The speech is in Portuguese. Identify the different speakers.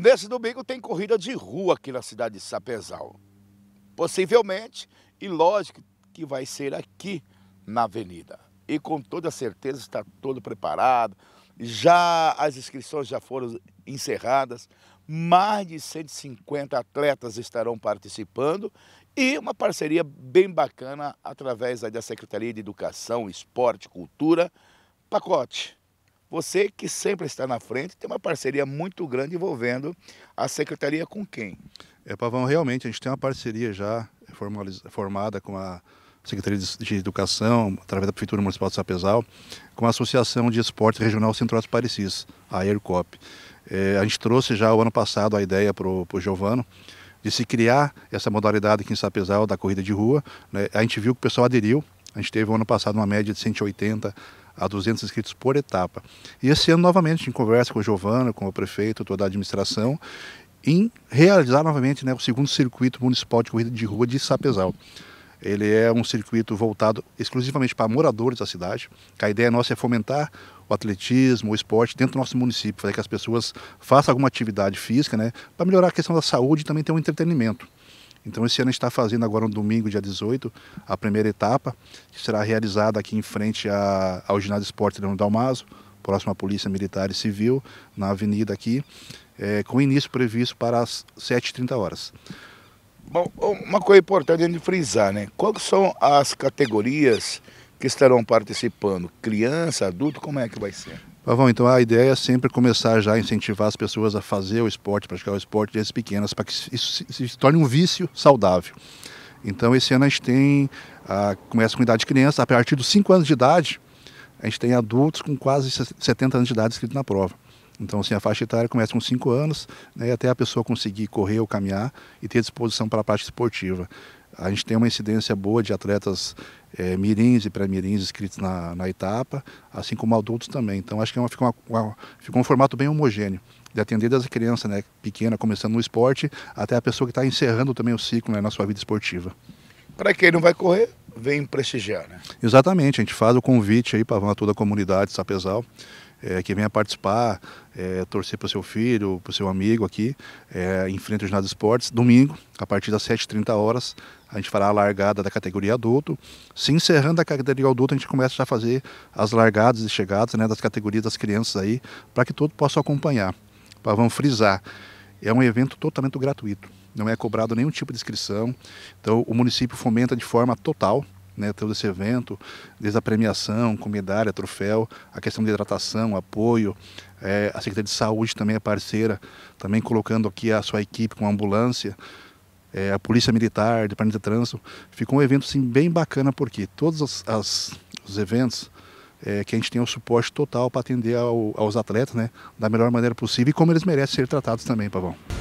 Speaker 1: Nesse domingo tem corrida de rua aqui na cidade de Sapezal. Possivelmente, e lógico que vai ser aqui na avenida. E com toda certeza está todo preparado. Já as inscrições já foram encerradas. Mais de 150 atletas estarão participando e uma parceria bem bacana através da Secretaria de Educação, Esporte, Cultura, Pacote você que sempre está na frente tem uma parceria muito grande envolvendo
Speaker 2: a secretaria com quem? É, Pavão, realmente a gente tem uma parceria já formada com a Secretaria de Educação, através da Prefeitura Municipal de Sapezal, com a Associação de Esporte Regional Centro-Oeste Parecis, a AERCOP. É, a gente trouxe já o ano passado a ideia para o Giovano, de se criar essa modalidade aqui em Sapezal da corrida de rua. Né? A gente viu que o pessoal aderiu, a gente teve ano passado uma média de 180 a 200 inscritos por etapa. E esse ano, novamente, a gente conversa com o Giovana, com o prefeito, toda a administração, em realizar novamente né, o segundo circuito municipal de corrida de rua de Sapezal. Ele é um circuito voltado exclusivamente para moradores da cidade. A ideia nossa é fomentar o atletismo, o esporte dentro do nosso município, fazer que as pessoas façam alguma atividade física, né, para melhorar a questão da saúde e também ter um entretenimento. Então, esse ano a gente está fazendo agora no domingo, dia 18, a primeira etapa, que será realizada aqui em frente a, ao Ginásio Esporte Leandro Dalmaso, próximo à Polícia Militar e Civil, na avenida aqui, é, com início previsto para as 7h30 horas. Bom, uma coisa importante de
Speaker 1: frisar, né? Quais são as categorias que estarão participando? Criança, adulto, como é que vai ser?
Speaker 2: Pavão, então a ideia é sempre começar já a incentivar as pessoas a fazer o esporte, praticar o esporte desde pequenas, para que isso se torne um vício saudável. Então esse ano a gente tem, a, ah, começa com idade de criança, a partir dos 5 anos de idade, a gente tem adultos com quase 70 anos de idade escrito na prova. Então, assim, a faixa etária começa com 5 anos, né, até a pessoa conseguir correr ou caminhar e ter disposição para a parte esportiva. A gente tem uma incidência boa de atletas é, mirins e pré-mirins inscritos na, na etapa, assim como adultos também. Então acho que é uma, ficou, uma, ficou um formato bem homogêneo de atender das crianças, né, pequena, começando no esporte, até a pessoa que está encerrando também o ciclo né, na sua vida esportiva.
Speaker 1: Para quem não vai correr, vem prestigiar, né?
Speaker 2: Exatamente, a gente faz o convite aí para toda a comunidade de Sapezal é, que venha participar, é, torcer para o seu filho, para o seu amigo aqui, é, em frente ao ginásio de esportes, domingo, a partir das 7h30 horas, a gente fará a largada da categoria adulto. Se encerrando a categoria adulto, a gente começa a fazer as largadas e chegadas né, das categorias das crianças aí, para que todos possam acompanhar. Pra, vamos frisar, é um evento totalmente gratuito, não é cobrado nenhum tipo de inscrição, então o município fomenta de forma total né, todo esse evento, desde a premiação, medalha troféu, a questão de hidratação, apoio, é, a Secretaria de Saúde também é parceira, também colocando aqui a sua equipe com a ambulância, é, a Polícia Militar, Departamento de Trânsito. Ficou um evento assim, bem bacana, porque todos as, os eventos é, que a gente tem o suporte total para atender ao, aos atletas né, da melhor maneira possível e como eles merecem ser tratados também, Pavão.